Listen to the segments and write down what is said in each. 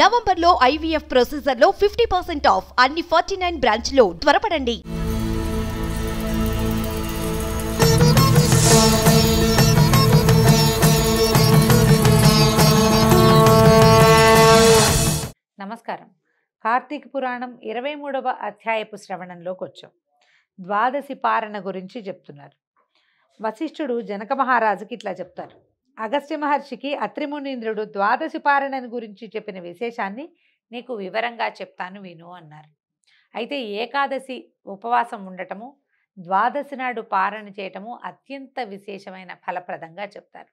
నవంబర్లో ఐవీఎఫ్ ప్రొసెసర్లో fifty percent off అన్ని ఫార్టీ నైన్ బ్రాంచ్లో త్వరపడండి నమస్కారం కార్తీక పురాణం ఇరవై మూడవ అధ్యాయపు శ్రవణంలోకి వచ్చాం ద్వాదశి పారణ గురించి చెప్తున్నారు వశిష్ఠుడు జనక మహారాజుకి ఇట్లా చెప్తారు అగస్త్య మహర్షికి అత్రిమునీంద్రుడు ద్వాదశి పారణను గురించి చెప్పిన విశేషాన్ని నీకు వివరంగా చెప్తాను విను అన్నారు అయితే ఏకాదశి ఉపవాసం ఉండటము ద్వాదశి నాడు పారణ చేయటము అత్యంత విశేషమైన ఫలప్రదంగా చెప్తారు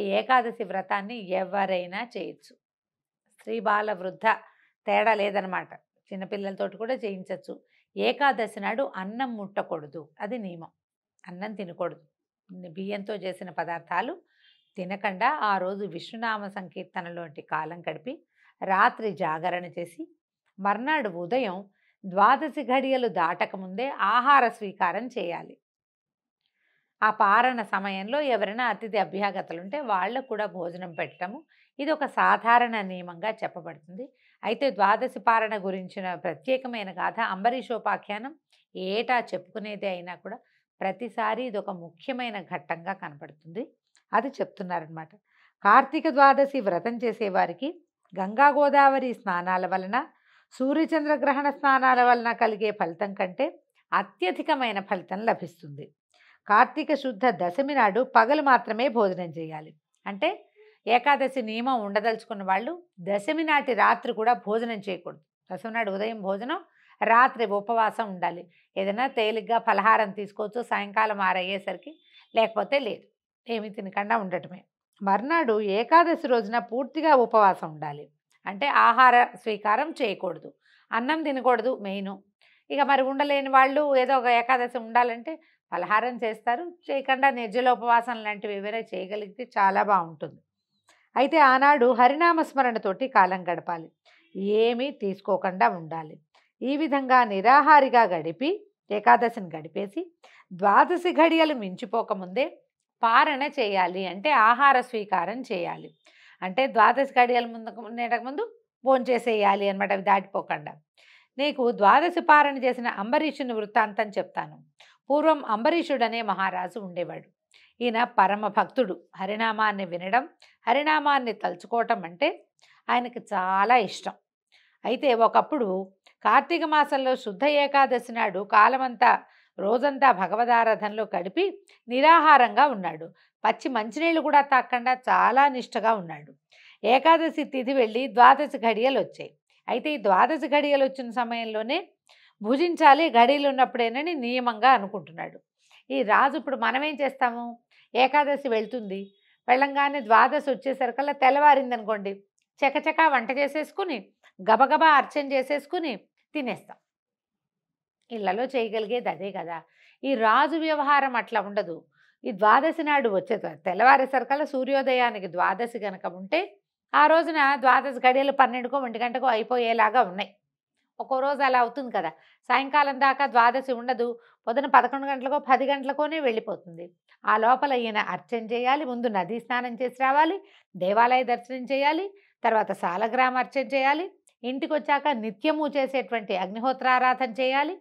ఈ ఏకాదశి వ్రతాన్ని ఎవరైనా చేయొచ్చు స్త్రీ బాల వృద్ధ తేడా లేదనమాట చిన్నపిల్లలతోటి కూడా చేయించవచ్చు ఏకాదశి నాడు అన్నం ముట్టకూడదు అది నియమం అన్నం తినకూడదు బియ్యంతో చేసిన పదార్థాలు తినకుండా ఆ రోజు విష్ణునామ సంకీర్తనలోంటి కాలం గడిపి రాత్రి జాగరణ చేసి మర్నాడు ఉదయం ద్వాదశి ఘడియలు దాటకముందే ఆహార స్వీకారం చేయాలి ఆ పారణ సమయంలో ఎవరైనా అతిథి అభ్యాగతలుంటే వాళ్ళకు కూడా భోజనం పెట్టడము ఇది ఒక సాధారణ నియమంగా చెప్పబడుతుంది అయితే ద్వాదశి పారణ గురించిన ప్రత్యేకమైన గాథ అంబరీషోపాఖ్యానం ఏటా చెప్పుకునేదే అయినా కూడా ప్రతిసారి ఇది ఒక ముఖ్యమైన ఘట్టంగా కనపడుతుంది అది చెప్తున్నారనమాట కార్తీక ద్వాదశి వ్రతం చేసేవారికి గంగా గోదావరి స్నానాల వలన సూర్యచంద్రగ్రహణ స్నానాల వలన కలిగే ఫలితం కంటే అత్యధికమైన ఫలితం లభిస్తుంది కార్తీక శుద్ధ దశమి నాడు పగలు మాత్రమే భోజనం చేయాలి అంటే ఏకాదశి నియమం ఉండదలుచుకున్న వాళ్ళు దశమి నాటి రాత్రి కూడా భోజనం చేయకూడదు దశమి నాడు ఉదయం భోజనం రాత్రి ఉపవాసం ఉండాలి ఏదైనా తేలిగ్గా ఫలహారం తీసుకోవచ్చు సాయంకాలం ఆరయ్యేసరికి లేకపోతే లేదు ఏమి తినకుండా ఉండటమే మర్నాడు ఏకాదశి రోజున పూర్తిగా ఉపవాసం ఉండాలి అంటే ఆహార స్వీకారం చేయకూడదు అన్నం తినకూడదు మెయిన్ ఇక మరి ఉండలేని వాళ్ళు ఏదో ఒక ఏకాదశి ఉండాలంటే పలహారం చేస్తారు చేయకుండా నిర్జల ఉపవాసం లాంటివి ఏవైనా చేయగలిగితే చాలా బాగుంటుంది అయితే ఆనాడు హరినామస్మరణతోటి కాలం గడపాలి ఏమీ తీసుకోకుండా ఉండాలి ఈ విధంగా నిరాహారిగా గడిపి ఏకాదశిని గడిపేసి ద్వాదశి ఘడియలు మించిపోకముందే పారణ చేయాలి అంటే ఆహార స్వీకారం చేయాలి అంటే ద్వాదశి గడియల ముందు ఉండేటకు ముందు భోంచేసేయాలి అనమాట అవి దాటిపోకుండా నీకు ద్వాదశి పారణ చేసిన అంబరీషుని వృత్తాంతం చెప్తాను పూర్వం అంబరీషుడనే మహారాజు ఉండేవాడు ఈయన పరమ భక్తుడు హరినామాన్ని వినడం హరినామాన్ని తలుచుకోవటం అంటే ఆయనకు చాలా ఇష్టం అయితే ఒకప్పుడు కార్తీక మాసంలో శుద్ధ ఏకాదశి నాడు కాలమంతా రోజంతా భగవదారాధనలో గడిపి నిరాహారంగా ఉన్నాడు పచ్చి మంచినీళ్ళు కూడా తాకుండా చాలా నిష్టగా ఉన్నాడు ఏకాదశి తిథి వెళ్ళి ద్వాదశి ఘడియలు వచ్చాయి అయితే ఈ ద్వాదశి ఘడియలు వచ్చిన సమయంలోనే భుజించాలి ఘడియలు ఉన్నప్పుడేనని నియమంగా అనుకుంటున్నాడు ఈ రాజు ఇప్పుడు మనమేం చేస్తాము ఏకాదశి వెళ్తుంది వెళ్ళంగానే ద్వాదశి వచ్చేసరికల్లా తెల్లవారింది అనుకోండి చకచకా వంట చేసేసుకుని గబగబా అర్చన చేసేసుకుని తినేస్తాం ఇళ్లలో చేయగలిగేది అదే కదా ఈ రాజు వ్యవహారం అట్లా ఉండదు ఈ ద్వాదశి నాడు వచ్చే తెల్లవారేసరికల్లా సూర్యోదయానికి ద్వాదశి కనుక ఉంటే ఆ రోజున ద్వాదశి గడియలు పన్నెండుకో ఒంటి గంటకో అయిపోయేలాగా ఉన్నాయి ఒక్కో రోజు అలా అవుతుంది కదా సాయంకాలం దాకా ద్వాదశి ఉండదు పొద్దున పదకొండు గంటలకో పది గంటలకోనే వెళ్ళిపోతుంది ఆ లోపల ఈయన అర్చన చేయాలి ముందు నదీ స్నానం చేసి రావాలి దేవాలయ దర్శనం చేయాలి తర్వాత సాలగ్రామ అర్చన చేయాలి ఇంటికి వచ్చాక నిత్యము చేసేటువంటి అగ్నిహోత్రారాధన చేయాలి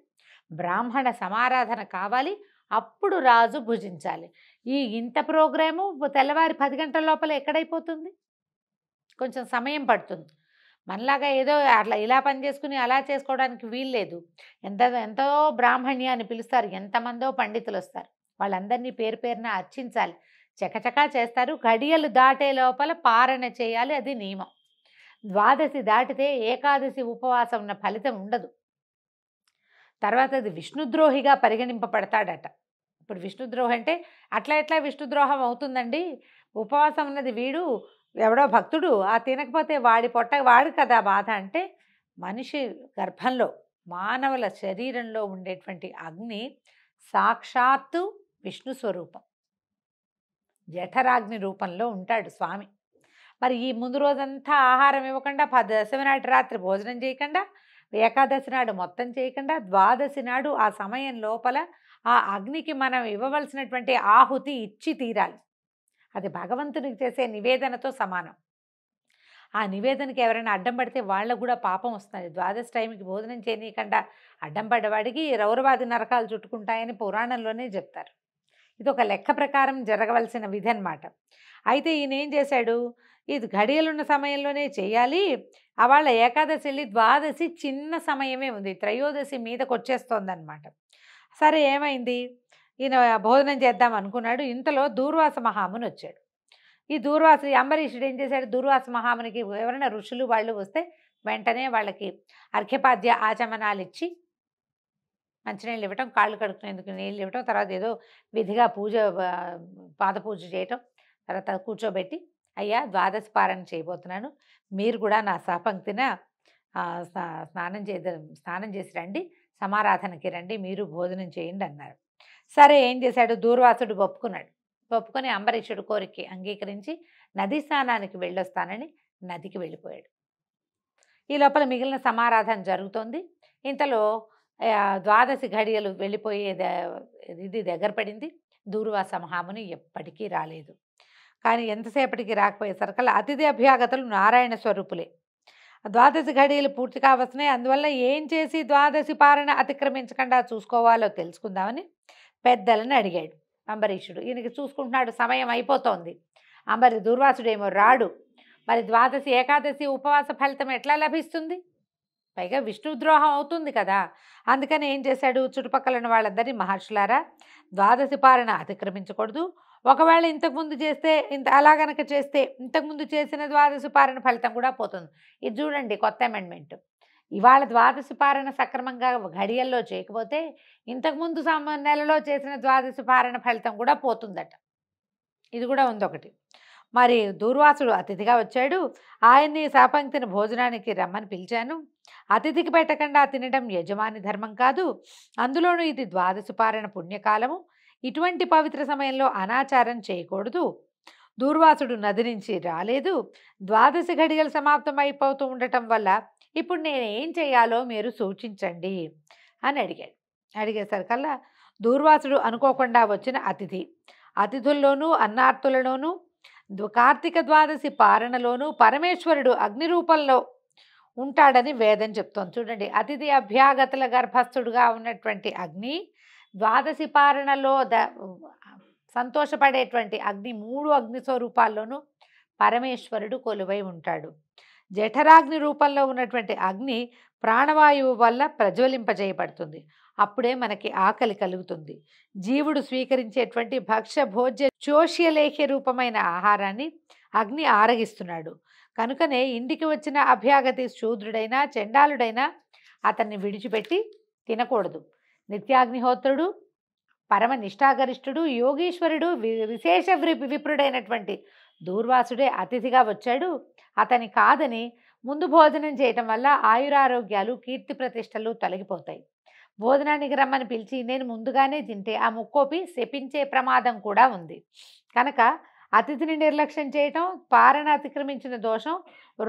బ్రాహ్మణ సమారాధన కావాలి అప్పుడు రాజు భుజించాలి ఈ ఇంత ప్రోగ్రాము తెల్లవారి పది గంటల లోపల ఎక్కడైపోతుంది కొంచెం సమయం పడుతుంది మనలాగా ఏదో అట్లా ఇలా పని చేసుకుని అలా చేసుకోవడానికి వీల్లేదు ఎంత ఎంతో బ్రాహ్మణ్య అని పిలుస్తారు ఎంతమందో పండితులు వస్తారు వాళ్ళందరినీ పేరు పేరున అర్చించాలి చకచకా చేస్తారు గడియలు దాటే లోపల పారణ చేయాలి అది నియమం ద్వాదశి దాటితే ఏకాదశి ఉపవాసం ఉన్న ఫలితం ఉండదు తర్వాత అది విష్ణుద్రోహిగా పరిగణింపబడతాడట ఇప్పుడు విష్ణుద్రోహం అంటే అట్లా ఎట్లా విష్ణుద్రోహం అవుతుందండి ఉపవాసం ఉన్నది వీడు ఎవడో భక్తుడు ఆ తినకపోతే వాడి పొట్ట వాడు కదా బాధ అంటే మనిషి గర్భంలో మానవుల శరీరంలో ఉండేటువంటి అగ్ని సాక్షాత్తు విష్ణు స్వరూపం జఠరాగ్ని రూపంలో ఉంటాడు స్వామి మరి ఈ ముందు రోజంతా ఆహారం ఇవ్వకుండా పద దశమి నాటి రాత్రి భోజనం చేయకుండా ఏకాదశి నాడు మొత్తం చేయకుండా ద్వాదశి నాడు ఆ సమయం లోపల ఆ అగ్నికి మనం ఇవ్వవలసినటువంటి ఆహుతి ఇచ్చి తీరాలి అది భగవంతునికి చేసే నివేదనతో సమానం ఆ నివేదనకి ఎవరైనా అడ్డం పడితే వాళ్ళకు కూడా పాపం వస్తుంది ద్వాదశి టైంకి భోజనం చేయనీయకుండా అడ్డం పడ్డవాడికి రౌరవాది నరకాలు చుట్టుకుంటాయని పురాణంలోనే చెప్తారు ఇది ఒక లెక్క ప్రకారం జరగవలసిన విధి అనమాట అయితే ఈయన ఏం చేశాడు ఇది ఘడియలున్న సమయంలోనే చేయాలి అవాళ్ళ ఏకాదశి వెళ్ళి ద్వాదశి చిన్న సమయమే ఉంది త్రయోదశి మీదకి వచ్చేస్తోందనమాట సరే ఏమైంది ఈయన భోజనం చేద్దాం అనుకున్నాడు ఇంతలో దూర్వాస మహాముని వచ్చాడు ఈ దూర్వాస అంబరీషుడు ఏం చేశాడు దూర్వాస మహామునికి ఎవరైనా ఋషులు వాళ్ళు వస్తే వెంటనే వాళ్ళకి అర్ఘ్యపాద్య ఆచమనాలు ఇచ్చి మంచినీళ్ళు ఇవ్వటం కాళ్ళు కడుక్కునేందుకు నీళ్ళు ఇవ్వటం తర్వాత ఏదో విధిగా పూజ పాద పూజ చేయటం తర్వాత కూర్చోబెట్టి అయ్యా ద్వాదశ పారాయణ చేయబోతున్నాను మీరు కూడా నా సహపంక్తిన స్నానం చే స్నానం చేసి రండి సమారాధనకి రండి మీరు భోజనం చేయండి అన్నారు సరే ఏం చేశాడు దూర్వాసుడు ఒప్పుకున్నాడు ఒప్పుకొని అంబరీషుడు కోరిక అంగీకరించి నదీ స్నానానికి వెళ్ళొస్తానని నదికి వెళ్ళిపోయాడు ఈ లోపల మిగిలిన సమారాధన జరుగుతోంది ఇంతలో ద్వాదశి ఘడియలు వెళ్ళిపోయే ఇది దగ్గర పడింది దూర్వాస మహాముని ఎప్పటికీ రాలేదు కానీ ఎంతసేపటికి రాకపోయేసరికల్ అతిథి అభ్యాగతలు నారాయణ స్వరూపులే ద్వాదశి ఘడీలు పూర్తి కావస్తున్నాయి అందువల్ల ఏం చేసి ద్వాదశి పారణ అతిక్రమించకుండా చూసుకోవాలో తెలుసుకుందామని పెద్దలను అడిగాడు అంబరీషుడు ఈయనకి చూసుకుంటున్నాడు సమయం అయిపోతోంది అంబరి దుర్వాసుడేమో రాడు మరి ద్వాదశి ఏకాదశి ఉపవాస ఫలితం ఎట్లా లభిస్తుంది పైగా విష్ణుద్రోహం అవుతుంది కదా అందుకని ఏం చేశాడు చుట్టుపక్కల ఉన్న వాళ్ళందరినీ మహర్షులారా ద్వాదశి పారణ అతిక్రమించకూడదు ఒకవేళ ఇంతకుముందు చేస్తే ఇంత అలా గనక చేస్తే ఇంతకుముందు చేసిన ద్వాదశ పారణ ఫలితం కూడా పోతుంది ఇది చూడండి కొత్త అమెండ్మెంట్ ఇవాళ ద్వాదశ పారణ సక్రమంగా ఘడియల్లో చేయకపోతే ఇంతకుముందు సమ నెలలో చేసిన ద్వాదశ పారణ ఫలితం కూడా పోతుందట ఇది కూడా ఉంది ఒకటి మరి దూర్వాసుడు అతిథిగా వచ్చాడు ఆయన్ని శాపంక్తిని భోజనానికి రమ్మని పిలిచాను అతిథికి పెట్టకుండా తినడం యజమాని ధర్మం కాదు అందులోనూ ఇది ద్వాదశ పారణ పుణ్యకాలము ఇటువంటి పవిత్ర సమయంలో అనాచారం చేయకూడదు దూర్వాసుడు నది నుంచి రాలేదు ద్వాదశి గడియలు సమాప్తం అయిపోతూ ఉండటం వల్ల ఇప్పుడు నేనేం చేయాలో మీరు సూచించండి అని అడిగాడు కల్లా దూర్వాసుడు అనుకోకుండా వచ్చిన అతిథి అతిథుల్లోనూ అన్నార్తులలోనూ కార్తీక ద్వాదశి పారణలోనూ పరమేశ్వరుడు అగ్ని రూపంలో ఉంటాడని వేదం చెప్తోంది చూడండి అతిథి అభ్యాగతుల గర్భస్థుడుగా ఉన్నటువంటి అగ్ని ద్వాదశి పారణలో ద సంతోషపడేటువంటి అగ్ని మూడు అగ్ని స్వరూపాల్లోనూ పరమేశ్వరుడు కొలువై ఉంటాడు జఠరాగ్ని రూపంలో ఉన్నటువంటి అగ్ని ప్రాణవాయువు వల్ల ప్రజ్వలింపజేయబడుతుంది అప్పుడే మనకి ఆకలి కలుగుతుంది జీవుడు స్వీకరించేటువంటి భక్ష్య భోజ్య చోష్యలేఖ్య రూపమైన ఆహారాన్ని అగ్ని ఆరగిస్తున్నాడు కనుకనే ఇంటికి వచ్చిన అభ్యాగతి శూద్రుడైనా చండాలుడైనా అతన్ని విడిచిపెట్టి తినకూడదు నిత్యాగ్నిహోత్రుడు పరమ నిష్ఠాగరిష్ఠుడు యోగీశ్వరుడు వి విశేష విప్రుడైనటువంటి దూర్వాసుడే అతిథిగా వచ్చాడు అతని కాదని ముందు భోజనం చేయటం వల్ల ఆయురారోగ్యాలు కీర్తి ప్రతిష్టలు తొలగిపోతాయి భోజనానికి రమ్మని పిలిచి నేను ముందుగానే తింటే ఆ ముక్కోపి శపించే ప్రమాదం కూడా ఉంది కనుక అతిథిని నిర్లక్ష్యం చేయటం పారణ అతిక్రమించిన దోషం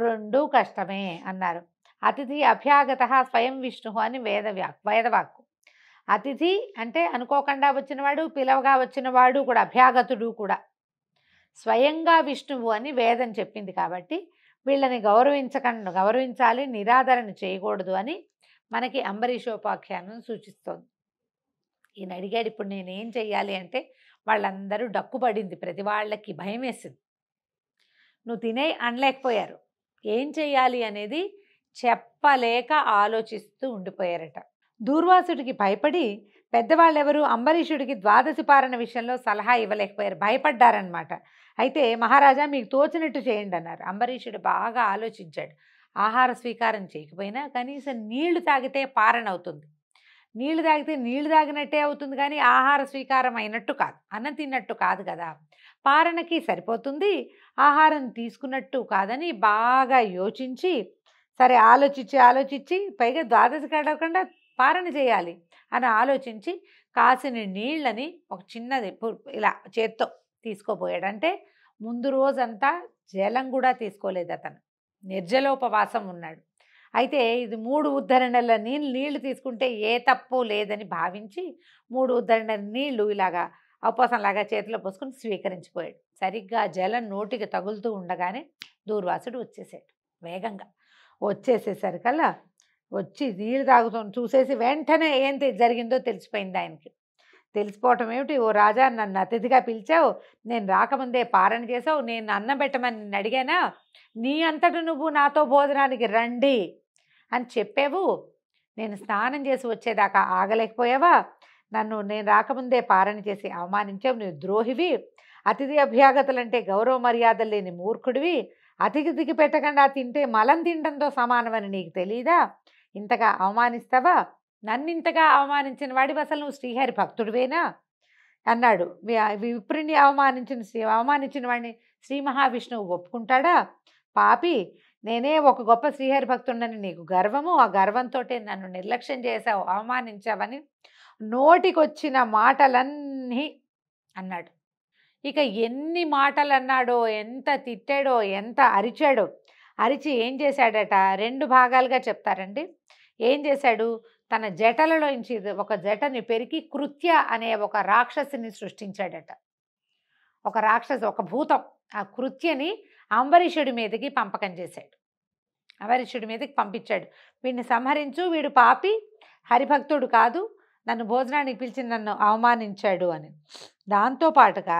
రెండూ కష్టమే అన్నారు అతిథి అభ్యాగత స్వయం విష్ణు అని వేద వేదవాక్కు అతిథి అంటే అనుకోకుండా వచ్చినవాడు పిలవగా వచ్చినవాడు కూడా అభ్యాగతుడు కూడా స్వయంగా విష్ణువు అని వేదం చెప్పింది కాబట్టి వీళ్ళని గౌరవించకండి గౌరవించాలి నిరాదరణ చేయకూడదు అని మనకి అంబరీషోపాఖ్యానం సూచిస్తోంది ఈయన అడిగాడు ఇప్పుడు నేనేం చెయ్యాలి అంటే వాళ్ళందరూ పడింది ప్రతి వాళ్ళకి భయం వేసింది నువ్వు తినే అనలేకపోయారు ఏం చేయాలి అనేది చెప్పలేక ఆలోచిస్తూ ఉండిపోయారట దూర్వాసుడికి భయపడి పెద్దవాళ్ళెవరూ అంబరీషుడికి ద్వాదశి పారణ విషయంలో సలహా ఇవ్వలేకపోయారు భయపడ్డారనమాట అయితే మహారాజా మీకు తోచినట్టు చేయండి అన్నారు అంబరీషుడు బాగా ఆలోచించాడు ఆహార స్వీకారం చేయకపోయినా కనీసం నీళ్లు తాగితే పారణ అవుతుంది నీళ్లు తాగితే నీళ్లు తాగినట్టే అవుతుంది కానీ ఆహార స్వీకారం అయినట్టు కాదు అన్నం తిన్నట్టు కాదు కదా పారణకి సరిపోతుంది ఆహారం తీసుకున్నట్టు కాదని బాగా యోచించి సరే ఆలోచించి ఆలోచించి పైగా ద్వాదశి గడవకుండా పారణ చేయాలి అని ఆలోచించి కాసిన నీళ్ళని ఒక చిన్నది ఇలా చేత్తో అంటే ముందు రోజంతా జలం కూడా తీసుకోలేదు అతను నిర్జలోపవాసం ఉన్నాడు అయితే ఇది మూడు ఉద్ధరణల నీళ్ళు నీళ్లు తీసుకుంటే ఏ తప్పు లేదని భావించి మూడు ఉద్ధరణల నీళ్లు ఇలాగా లాగా చేతిలో పోసుకుని స్వీకరించిపోయాడు సరిగ్గా జలం నోటికి తగులుతూ ఉండగానే దూర్వాసుడు వచ్చేసాడు వేగంగా వచ్చేసేసరికల్లా వచ్చి నీళ్ళు తాగుతుంది చూసేసి వెంటనే ఏం జరిగిందో తెలిసిపోయింది ఆయనకి తెలిసిపోవటం ఏమిటి ఓ రాజా నన్ను అతిథిగా పిలిచావు నేను రాకముందే పారణ చేసావు నేను అన్నం పెట్టమని నిన్ను అడిగానా నీ అంతటి నువ్వు నాతో భోజనానికి రండి అని చెప్పావు నేను స్నానం చేసి వచ్చేదాకా ఆగలేకపోయావా నన్ను నేను రాకముందే పారణ చేసి అవమానించావు నువ్వు ద్రోహివి అతిథి అంటే గౌరవ మర్యాదలు లేని మూర్ఖుడివి అతిథికి పెట్టకుండా తింటే మలం తినడంతో సమానమని నీకు తెలీదా ఇంతగా అవమానిస్తావా నన్ను ఇంతగా అవమానించిన వాడి అసలు నువ్వు శ్రీహరి భక్తుడివేనా అన్నాడు విప్రుని అవమానించిన శ్రీ అవమానించిన వాడిని శ్రీ మహావిష్ణువు ఒప్పుకుంటాడా పాపి నేనే ఒక గొప్ప శ్రీహరి భక్తుండని నీకు గర్వము ఆ గర్వంతో నన్ను నిర్లక్ష్యం చేశావు అవమానించావని నోటికొచ్చిన మాటలన్నీ అన్నాడు ఇక ఎన్ని మాటలు అన్నాడో ఎంత తిట్టాడో ఎంత అరిచాడో అరిచి ఏం చేశాడట రెండు భాగాలుగా చెప్తారండి ఏం చేశాడు తన జటలలో నుంచి ఒక జటని పెరిగి కృత్య అనే ఒక రాక్షసిని సృష్టించాడట ఒక రాక్షసు ఒక భూతం ఆ కృత్యని అంబరీషుడి మీదకి పంపకం చేశాడు అంబరీషుడి మీదకి పంపించాడు వీడిని సంహరించు వీడు పాపి హరిభక్తుడు కాదు నన్ను భోజనానికి పిలిచి నన్ను అవమానించాడు అని దాంతో పాటుగా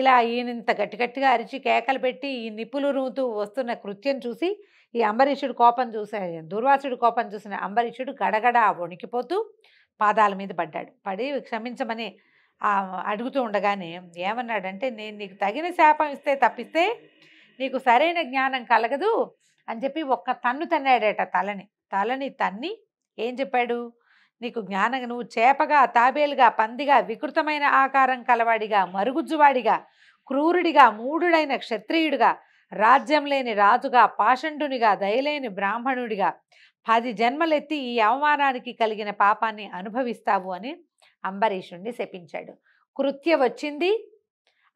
ఇలా ఈయన ఇంత గట్టి గట్టిగా అరిచి కేకలు పెట్టి ఈ నిప్పులు రూతూ వస్తున్న కృత్యం చూసి ఈ అంబరీషుడు కోపం చూసే దుర్వాసుడు కోపం చూసిన అంబరీషుడు గడగడ వణికిపోతూ పాదాల మీద పడ్డాడు పడి క్షమించమని అడుగుతూ ఉండగానే ఏమన్నాడంటే నేను నీకు తగిన శాపం ఇస్తే తప్పిస్తే నీకు సరైన జ్ఞానం కలగదు అని చెప్పి ఒక్క తన్ను తన్నాడట తలని తలని తన్ని ఏం చెప్పాడు నీకు జ్ఞానం నువ్వు చేపగా తాబేలుగా పందిగా వికృతమైన ఆకారం కలవాడిగా మరుగుజ్జువాడిగా క్రూరుడిగా మూఢుడైన క్షత్రియుడిగా రాజ్యం లేని రాజుగా పాషండునిగా దయలేని బ్రాహ్మణుడిగా పది జన్మలెత్తి ఈ అవమానానికి కలిగిన పాపాన్ని అనుభవిస్తావు అని అంబరీషుణ్ణి శపించాడు కృత్య వచ్చింది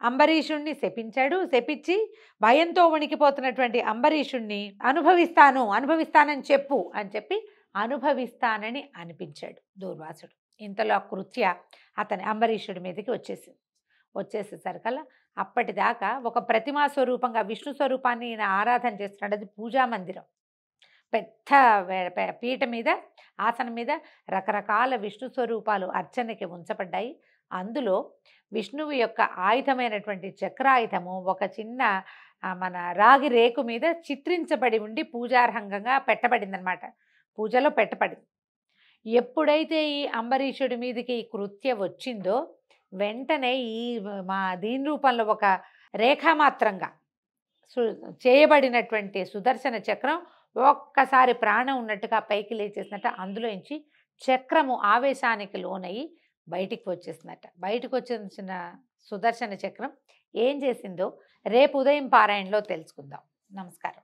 అంబరీషుణ్ణి శపించాడు శపించి భయంతో వణికిపోతున్నటువంటి అంబరీషుణ్ణి అనుభవిస్తాను అనుభవిస్తానని చెప్పు అని చెప్పి అనుభవిస్తానని అనిపించాడు దూర్వాసుడు ఇంతలో కృత్య అతని అంబరీషుడి మీదకి వచ్చేసింది వచ్చేసేసరికల్లా అప్పటిదాకా ఒక ప్రతిమా స్వరూపంగా విష్ణు స్వరూపాన్ని ఈయన ఆరాధన చేస్తున్నాడు అది పూజా మందిరం పెద్ద పీట మీద ఆసనం మీద రకరకాల విష్ణు స్వరూపాలు అర్చనకి ఉంచబడ్డాయి అందులో విష్ణువు యొక్క ఆయుధమైనటువంటి చక్రాయుధము ఒక చిన్న మన రాగి రేకు మీద చిత్రించబడి ఉండి పూజార్హంగంగా పెట్టబడిందనమాట పూజలో పెట్టబడింది ఎప్పుడైతే ఈ అంబరీషుడి మీదకి ఈ కృత్య వచ్చిందో వెంటనే ఈ మా దీని రూపంలో ఒక రేఖామాత్రంగా చేయబడినటువంటి సుదర్శన చక్రం ఒక్కసారి ప్రాణం ఉన్నట్టుగా పైకి లేచేసినట్ట అందులోంచి చక్రము ఆవేశానికి లోనయ్యి బయటికి వచ్చేసిందట బయటకు వచ్చేసిన సుదర్శన చక్రం ఏం చేసిందో రేపు ఉదయం పారాయణలో తెలుసుకుందాం నమస్కారం